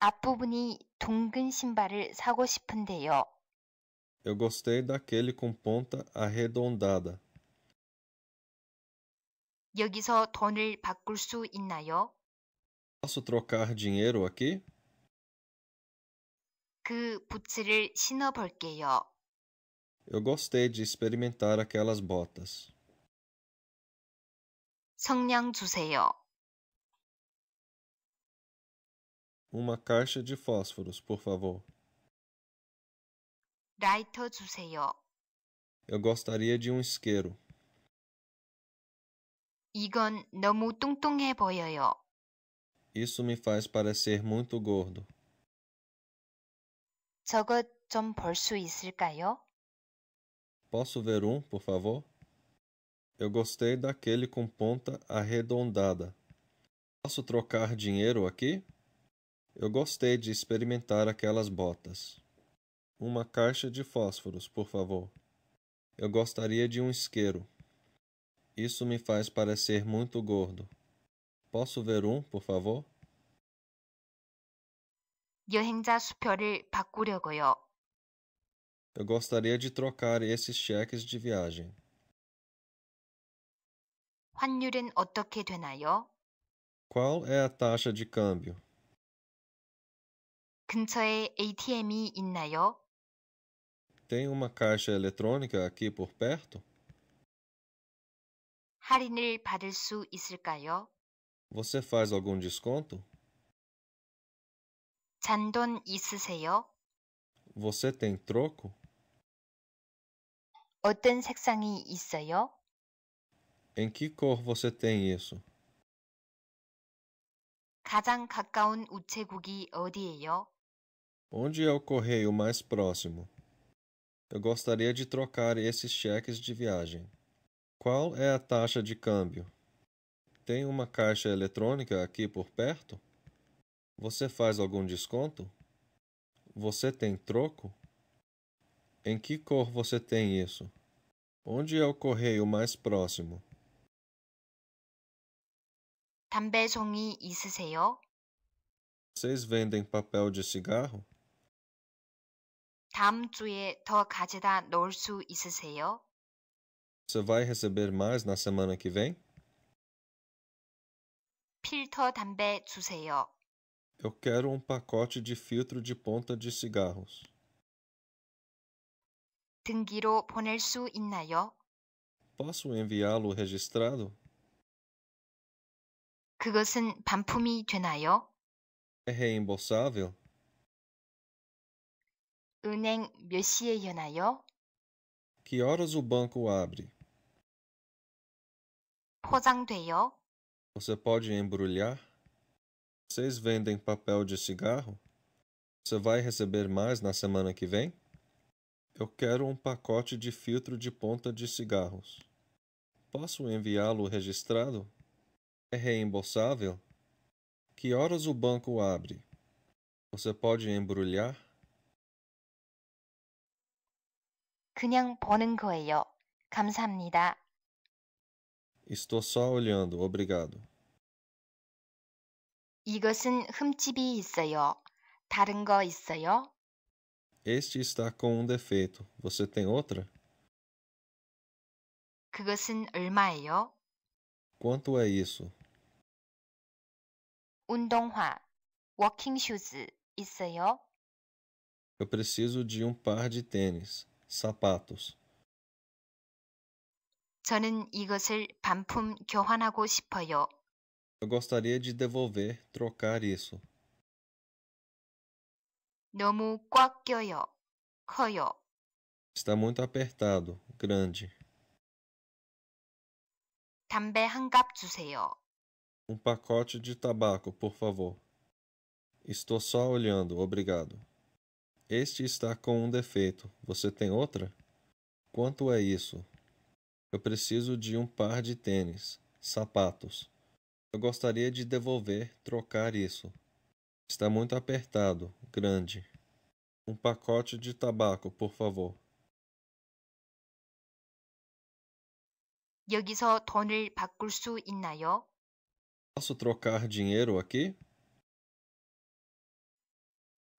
앞부분이 둥근 신발을 사고 싶은데요. Eu gostei daquele com ponta arredondada. 여기서 돈을 바꿀 수 있나요? Posso trocar dinheiro aqui? 그 부츠를 신어 볼게요. Eu gostei de experimentar aquelas botas. 성냥 주세요. Uma caixa de fósforos, por favor. Eu gostaria de um isqueiro. 이건 너무 뚱뚱해 보여요. Isso me faz parecer muito gordo. 저것 있을까요? Posso ver um, por favor? Eu gostei daquele com ponta arredondada. Posso trocar dinheiro aqui? Eu gostei de experimentar aquelas botas. Uma caixa de fósforos, por favor. Eu gostaria de um isqueiro. Isso me faz parecer muito gordo. Posso ver um, por favor? 여행자 수표를 바꾸려고요. Eu gostaria de trocar esses cheques de viagem. 환율은 어떻게 되나요? Qual é a taxa de câmbio? 근처에 ATM이 있나요? Tem uma caixa eletrônica aqui por perto? 할인을 받을 수 있을까요? Você faz algum desconto? 잔돈 있으세요? Você tem troco? 어떤 색상이 있어요? Em que cor você tem isso? 가장 가까운 우체국이 어디예요? Onde é o correio mais próximo? Eu gostaria de trocar esses cheques de viagem. Qual é a taxa de câmbio? Tem uma caixa eletrônica aqui por perto? Você faz algum desconto? Você tem troco? Em que cor você tem isso? Onde é o correio mais próximo? 담배송이 있으세요? Vocês vendem papel de cigarro? 다음 주에 더 가져다 놓을 수 있으세요? Você vai receber mais na semana que vem? 필터 담배 주세요. Eu quero um pacote de filtro de ponta de cigarros. 등기로 보낼 수 있나요? Posso enviá-lo registrado? 그것은 반품이 되나요? É reembolsável? 은행 몇 시에 Que horas o banco abre? 포장돼요? Você pode embrulhar? Vocês vendem papel de cigarro? Você vai receber mais na semana que vem? Eu quero um pacote de filtro de ponta de cigarros. Posso enviá-lo registrado? É reembolsável? Que horas o banco abre? Você pode embrulhar? 그냥 거예요. 감사합니다. Estou só olhando, obrigado. 이것은 흠집이 있어요. 다른 거 있어요? Este está com um defeito. Você tem outra? 그것은 얼마예요? Quanto é isso? 운동화, 워킹 슈즈 있어요? Eu preciso de um par de tênis sapatos. 저는 이것을 반품 교환하고 싶어요. Eu gostaria de devolver, trocar isso. 너무 꽉 껴요. 커요. Está muito apertado, grande. 담배 주세요. Um pacote de tabaco, por favor. Estou só olhando, obrigado. Este está com um defeito. Você tem outra? Quanto é isso? Eu preciso de um par de tênis, sapatos. Eu gostaria de devolver, trocar isso. Está muito apertado, grande. Um pacote de tabaco, por favor. 여기서 돈을 바꿀 수 있나요? Posso trocar dinheiro aqui?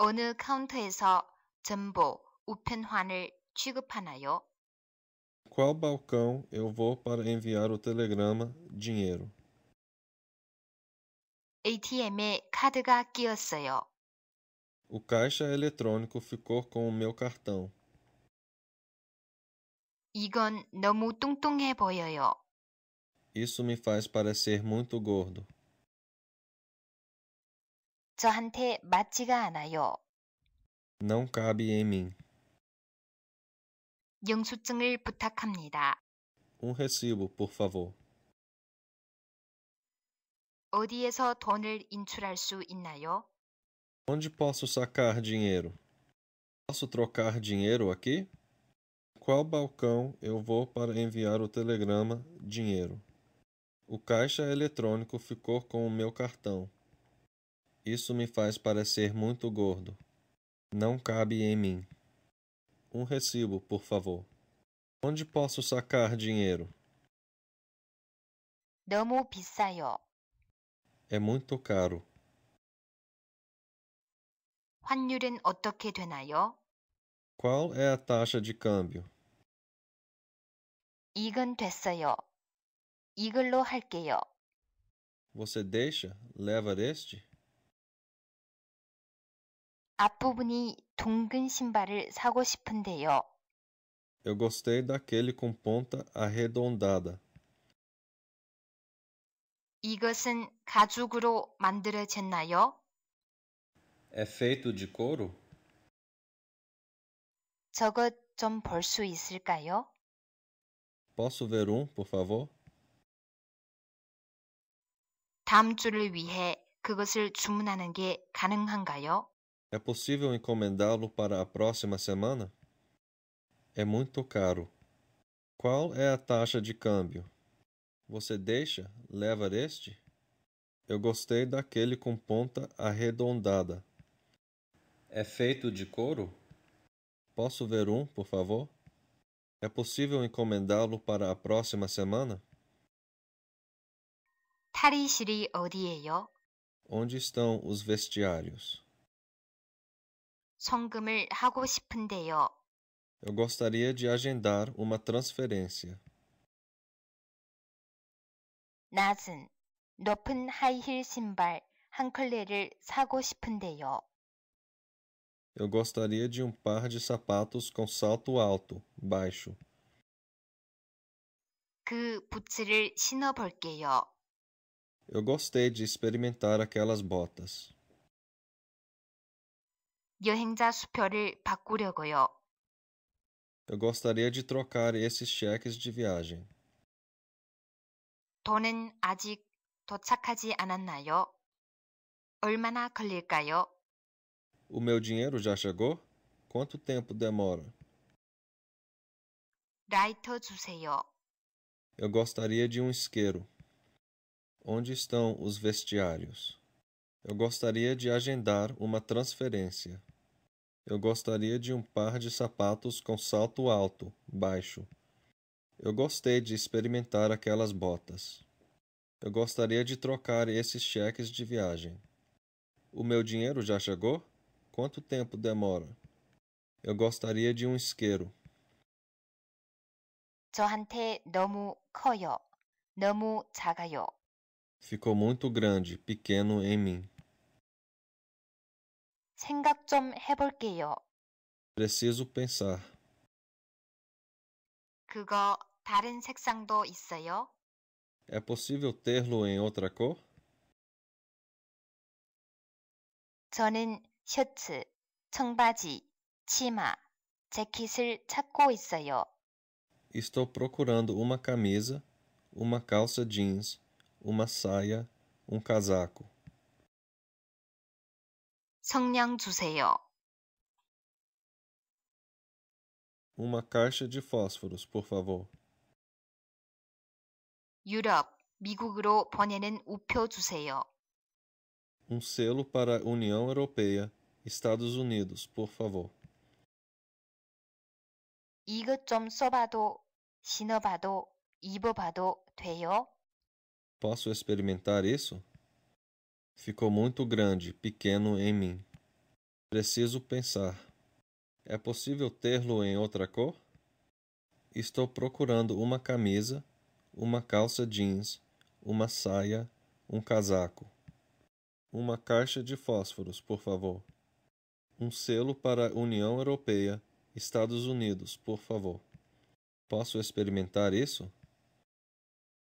어느 카운터에서 전보 우편환을 취급하나요? Qual balcão eu vou para enviar o telegrama dinheiro? ATM에 카드가 끼었어요. O caixa eletrônico ficou com o meu cartão. 이건 너무 뚱뚱해 보여요. Isso me faz parecer muito gordo. 저한테 맞지가 않아요. Não cabe em mim. 영수증을 부탁합니다. Um recibo, por favor. 어디에서 돈을 인출할 수 있나요? Onde posso sacar dinheiro? Posso trocar dinheiro aqui? Qual balcão eu vou para enviar o telegrama dinheiro? O caixa eletrônico ficou com o meu cartão. Isso me faz parecer muito gordo. Não cabe em mim. Um recibo, por favor. Onde posso sacar dinheiro? 너무 비싸요. É muito caro. 환율은 어떻게 되나요? Qual é a taxa de câmbio? 이건 됐어요. 이걸로 할게요. Você deixa? Leva este? 앞부분이 둥근 신발을 사고 싶은데요. Eu gostei daquele com ponta arredondada. 이것은 가죽으로 만들어졌나요? É feito de couro? 저것 좀 볼 수 있을까요? Posso ver um, por favor? 다음 주를 위해 그것을 주문하는 게 가능한가요? É possível encomendá-lo para a próxima semana? É muito caro. Qual é a taxa de câmbio? Você deixa leva este? Eu gostei daquele com ponta arredondada. É feito de couro? Posso ver um, por favor? É possível encomendá-lo para a próxima semana? 탈의실이 어디예요? Onde estão os vestiários? 송금을 하고 싶은데요. Eu gostaria de agendar uma transferência. 낮은 높은 하이힐 신발 한 컬레를 사고 싶은데요. Eu gostaria de um par de sapatos com salto alto, baixo. 그 부츠를 신어 볼게요. Eu gostei de experimentar aquelas botas. 여행자 수표를 바꾸려고요. Eu gostaria de trocar esses cheques de viagem. 돈은 아직 도착하지 않았나요? 얼마나 걸릴까요? O meu dinheiro já chegou? Quanto tempo demora? 라이터 주세요. Eu gostaria de um isqueiro. Onde estão os vestiários? Eu gostaria de agendar uma transferência. Eu gostaria de um par de sapatos com salto alto, baixo. Eu gostei de experimentar aquelas botas. Eu gostaria de trocar esses cheques de viagem. O meu dinheiro já chegou? Quanto tempo demora? Eu gostaria de um isqueiro. 저한테 너무 커요. 너무 작아요. Ficou muito grande, pequeno em mim. 생각 좀 해볼게요. Preciso pensar. 그거 다른 색상도 있어요? É possível tê-lo em outra cor? 저는 셔츠, 청바지, 치마, 재킷을 찾고 있어요. Estou procurando uma camisa, uma calça jeans, uma saia, um casaco. 성냥 주세요. Uma caixa de fósforos, por favor. 유럽, 미국으로 보내는 우표 주세요. Um selo para a União Europeia, Estados Unidos, por favor. 이거 좀 써봐도, 신어봐도, 입어봐도 돼요? Posso experimentar isso? Ficou muito grande, pequeno em mim. Preciso pensar. É possível tê-lo em outra cor? Estou procurando uma camisa, uma calça jeans, uma saia, um casaco. Uma caixa de fósforos, por favor. Um selo para União Europeia, Estados Unidos, por favor. Posso experimentar isso?